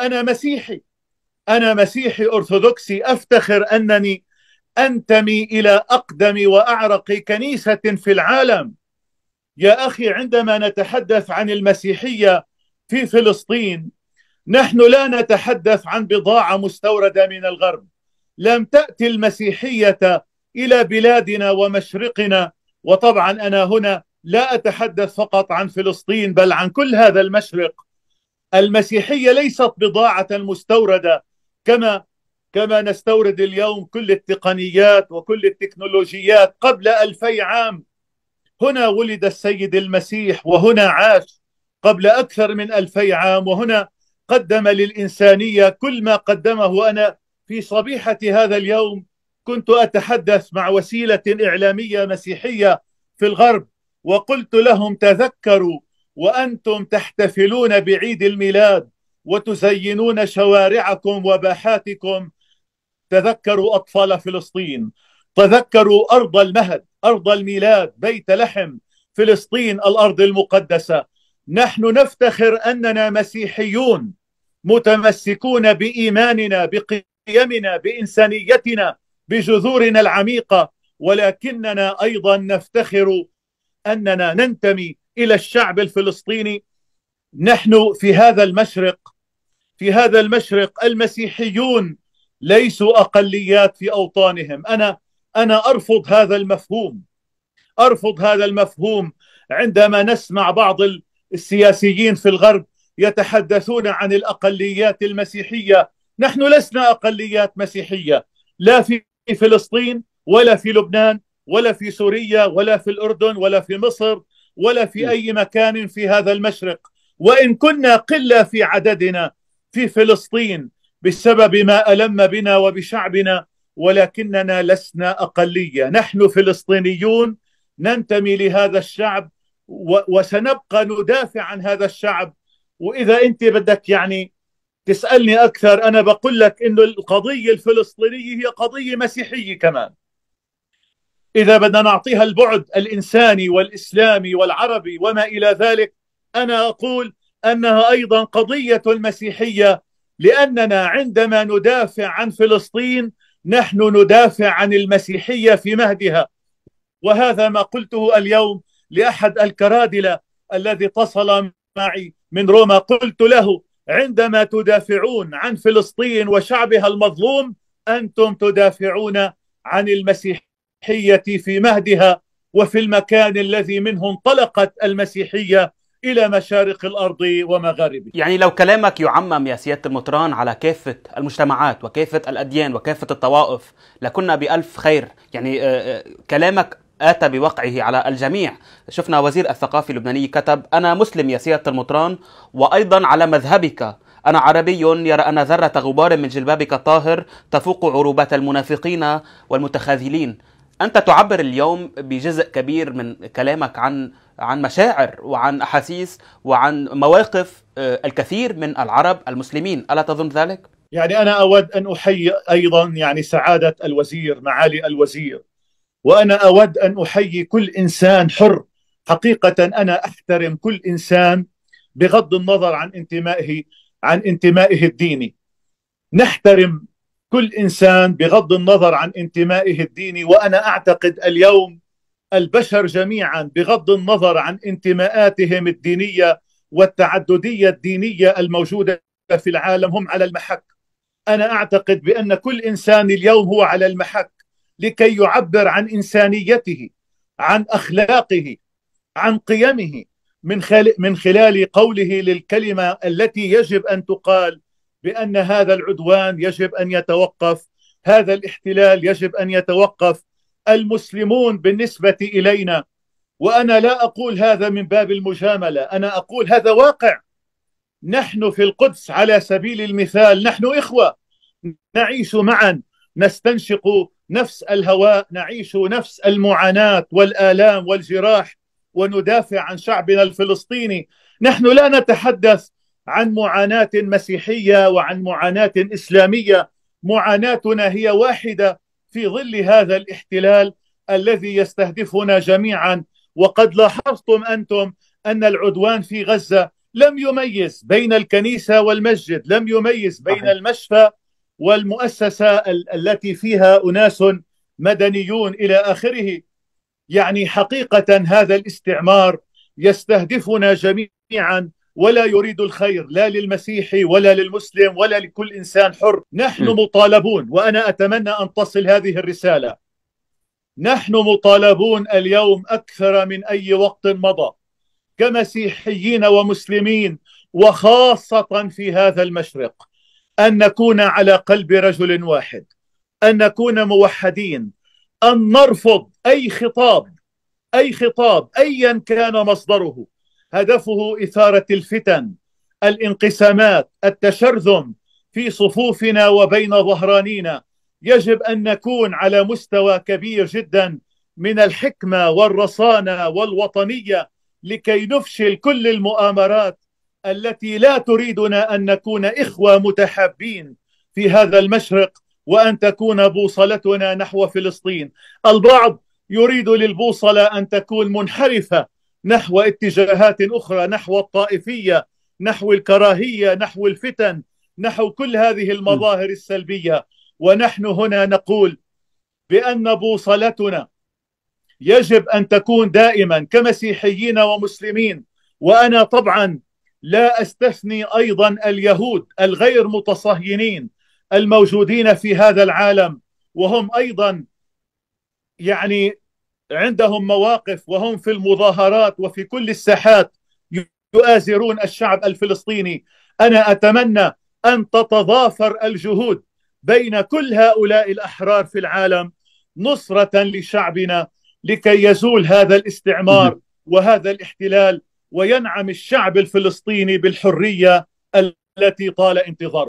وأنا مسيحي أنا مسيحي أرثوذكسي أفتخر أنني أنتمي إلى أقدم وأعرق كنيسة في العالم يا أخي عندما نتحدث عن المسيحية في فلسطين نحن لا نتحدث عن بضاعة مستوردة من الغرب لم تأتي المسيحية إلى بلادنا ومشرقنا وطبعا أنا هنا لا أتحدث فقط عن فلسطين بل عن كل هذا المشرق المسيحيه ليست بضاعه مستورده كما كما نستورد اليوم كل التقنيات وكل التكنولوجيات قبل ألفي عام هنا ولد السيد المسيح وهنا عاش قبل أكثر من ألفي عام وهنا قدم للإنسانية كل ما قدمه أنا في صبيحة هذا اليوم كنت أتحدث مع وسيلة إعلامية مسيحية في الغرب وقلت لهم تذكروا وانتم تحتفلون بعيد الميلاد وتزينون شوارعكم وباحاتكم تذكروا اطفال فلسطين تذكروا ارض المهد ارض الميلاد بيت لحم فلسطين الارض المقدسه نحن نفتخر اننا مسيحيون متمسكون بايماننا بقيمنا بانسانيتنا بجذورنا العميقه ولكننا ايضا نفتخر اننا ننتمي الى الشعب الفلسطيني نحن في هذا المشرق في هذا المشرق المسيحيون ليسوا اقليات في اوطانهم انا انا ارفض هذا المفهوم ارفض هذا المفهوم عندما نسمع بعض السياسيين في الغرب يتحدثون عن الاقليات المسيحيه نحن لسنا اقليات مسيحيه لا في فلسطين ولا في لبنان ولا في سوريا ولا في الاردن ولا في مصر ولا في أي مكان في هذا المشرق وإن كنا قلة في عددنا في فلسطين بسبب ما ألم بنا وبشعبنا ولكننا لسنا أقلية نحن فلسطينيون ننتمي لهذا الشعب وسنبقى ندافع عن هذا الشعب وإذا أنت بدك يعني تسألني أكثر أنا بقول لك أنه القضية الفلسطينية هي قضية مسيحية كمان إذا بدنا نعطيها البعد الإنساني والإسلامي والعربي وما إلى ذلك أنا أقول أنها أيضا قضية مسيحيه لأننا عندما ندافع عن فلسطين نحن ندافع عن المسيحية في مهدها وهذا ما قلته اليوم لأحد الكرادلة الذي اتصل معي من روما قلت له عندما تدافعون عن فلسطين وشعبها المظلوم أنتم تدافعون عن المسيحية المسيحية في مهدها وفي المكان الذي منه انطلقت المسيحية إلى مشارق الأرض ومغاربها يعني لو كلامك يعمم يا سيادة المطران على كافة المجتمعات وكافة الأديان وكافة الطوائف لكنا بألف خير يعني آه، آه، كلامك آتى بوقعه على الجميع شفنا وزير الثقافة اللبناني كتب أنا مسلم يا سيادة المطران وأيضا على مذهبك أنا عربي يرى أن ذرة غبار من جلبابك الطاهر تفوق عروبات المنافقين والمتخاذلين انت تعبر اليوم بجزء كبير من كلامك عن عن مشاعر وعن احاسيس وعن مواقف آه، الكثير من العرب المسلمين الا تظن ذلك يعني انا اود ان احيي ايضا يعني سعاده الوزير معالي الوزير وانا اود ان احيي كل انسان حر حقيقه انا احترم كل انسان بغض النظر عن انتمائه عن انتمائه الديني نحترم كل انسان بغض النظر عن انتمائه الديني وانا اعتقد اليوم البشر جميعا بغض النظر عن انتماءاتهم الدينيه والتعدديه الدينيه الموجوده في العالم هم على المحك. انا اعتقد بان كل انسان اليوم هو على المحك لكي يعبر عن انسانيته، عن اخلاقه، عن قيمه من خلال قوله للكلمه التي يجب ان تقال بان هذا العدوان يجب ان يتوقف، هذا الاحتلال يجب ان يتوقف، المسلمون بالنسبه الينا وانا لا اقول هذا من باب المجامله، انا اقول هذا واقع. نحن في القدس على سبيل المثال نحن اخوه نعيش معا، نستنشق نفس الهواء، نعيش نفس المعاناه والالام والجراح وندافع عن شعبنا الفلسطيني، نحن لا نتحدث عن معاناه مسيحيه وعن معاناه اسلاميه معاناتنا هي واحده في ظل هذا الاحتلال الذي يستهدفنا جميعا وقد لاحظتم انتم ان العدوان في غزه لم يميز بين الكنيسه والمسجد، لم يميز بين المشفى والمؤسسه التي فيها اناس مدنيون الى اخره. يعني حقيقه هذا الاستعمار يستهدفنا جميعا ولا يريد الخير لا للمسيحي ولا للمسلم ولا لكل انسان حر، نحن مطالبون وانا اتمنى ان تصل هذه الرساله. نحن مطالبون اليوم اكثر من اي وقت مضى كمسيحيين ومسلمين وخاصه في هذا المشرق ان نكون على قلب رجل واحد، ان نكون موحدين، ان نرفض اي خطاب اي خطاب ايا كان مصدره هدفه إثارة الفتن الانقسامات التشرذم في صفوفنا وبين ظهرانينا يجب أن نكون على مستوى كبير جدا من الحكمة والرصانة والوطنية لكي نفشل كل المؤامرات التي لا تريدنا أن نكون إخوة متحابين في هذا المشرق وأن تكون بوصلتنا نحو فلسطين البعض يريد للبوصلة أن تكون منحرفة نحو اتجاهات اخرى نحو الطائفيه نحو الكراهيه نحو الفتن نحو كل هذه المظاهر السلبيه ونحن هنا نقول بان بوصلتنا يجب ان تكون دائما كمسيحيين ومسلمين وانا طبعا لا استثني ايضا اليهود الغير متصهينين الموجودين في هذا العالم وهم ايضا يعني عندهم مواقف وهم في المظاهرات وفي كل الساحات يؤازرون الشعب الفلسطيني انا اتمنى ان تتضافر الجهود بين كل هؤلاء الاحرار في العالم نصره لشعبنا لكي يزول هذا الاستعمار وهذا الاحتلال وينعم الشعب الفلسطيني بالحريه التي طال انتظارها